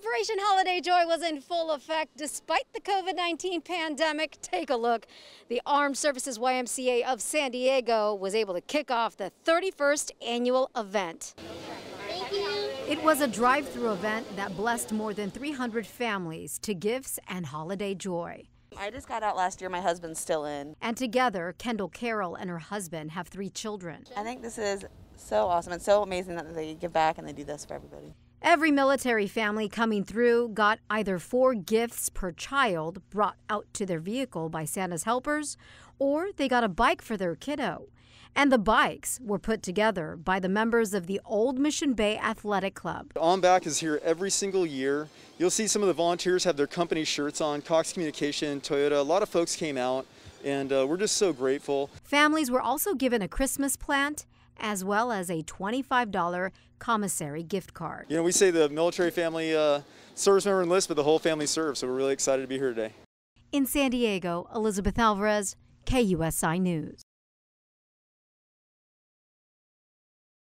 Operation Holiday Joy was in full effect despite the COVID-19 pandemic. Take a look. The Armed Services YMCA of San Diego was able to kick off the 31st annual event. It was a drive-through event that blessed more than 300 families to gifts and holiday joy. I just got out last year. My husband's still in. And together, Kendall Carroll and her husband have three children. I think this is so awesome. It's so amazing that they give back and they do this for everybody. Every military family coming through got either four gifts per child brought out to their vehicle by Santa's helpers, or they got a bike for their kiddo. And the bikes were put together by the members of the Old Mission Bay Athletic Club. On Back is here every single year. You'll see some of the volunteers have their company shirts on, Cox Communication, Toyota. A lot of folks came out, and uh, we're just so grateful. Families were also given a Christmas plant as well as a $25 commissary gift card. You know, we say the military family uh, serves member enlists, but the whole family serves, so we're really excited to be here today. In San Diego, Elizabeth Alvarez, KUSI News.